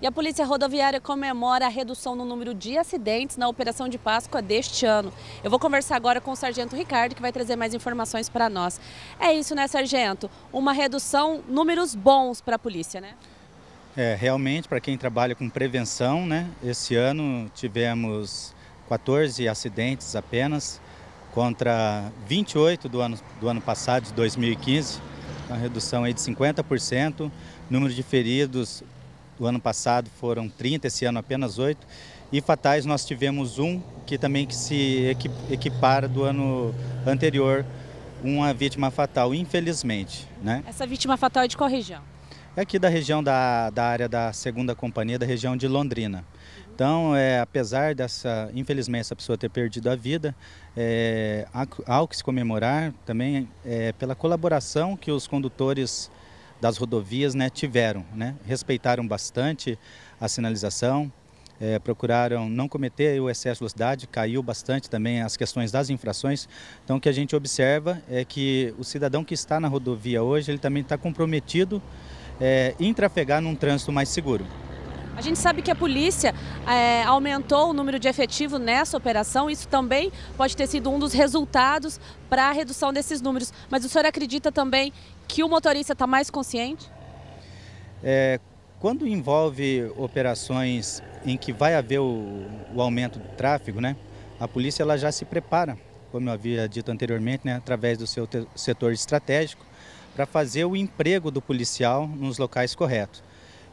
E a Polícia Rodoviária comemora a redução no número de acidentes na Operação de Páscoa deste ano. Eu vou conversar agora com o Sargento Ricardo, que vai trazer mais informações para nós. É isso, né, Sargento? Uma redução, números bons para a Polícia, né? É, realmente, para quem trabalha com prevenção, né? Esse ano tivemos 14 acidentes apenas, contra 28 do ano, do ano passado, de 2015. Uma redução aí de 50%, número de feridos do ano passado foram 30, esse ano apenas 8. E fatais nós tivemos um que também que se equipara do ano anterior, uma vítima fatal, infelizmente. Né? Essa vítima fatal é de qual região? É aqui da região da, da área da segunda companhia, da região de Londrina. Então, é, apesar dessa, infelizmente, essa pessoa ter perdido a vida, é, há, há o que se comemorar também é, pela colaboração que os condutores das rodovias né, tiveram. Né? Respeitaram bastante a sinalização, é, procuraram não cometer o excesso de velocidade, caiu bastante também as questões das infrações. Então o que a gente observa é que o cidadão que está na rodovia hoje, ele também está comprometido é, em trafegar num trânsito mais seguro. A gente sabe que a polícia é, aumentou o número de efetivo nessa operação, isso também pode ter sido um dos resultados para a redução desses números. Mas o senhor acredita também que o motorista está mais consciente? É, quando envolve operações em que vai haver o, o, aumento do tráfego, né, a polícia ela já se prepara, como eu havia dito anteriormente, né, através do seu setor estratégico, para fazer o emprego do policial nos locais corretos.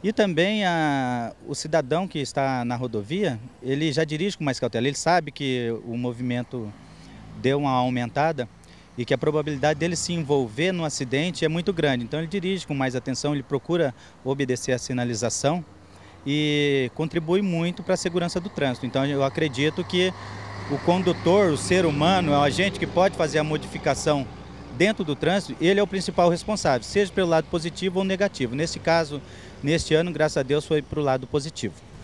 E também a, o cidadão que está na rodovia, ele já dirige com mais cautela, ele sabe que o movimento deu uma aumentada e que a probabilidade dele se envolver no acidente é muito grande. Então ele dirige com mais atenção, ele procura obedecer a sinalização e contribui muito para a segurança do trânsito. Então eu acredito que o condutor, o ser humano, é o agente que pode fazer a modificação dentro do trânsito, ele é o principal responsável, seja pelo lado positivo ou negativo. Nesse caso, neste ano, graças a Deus, foi para o lado positivo.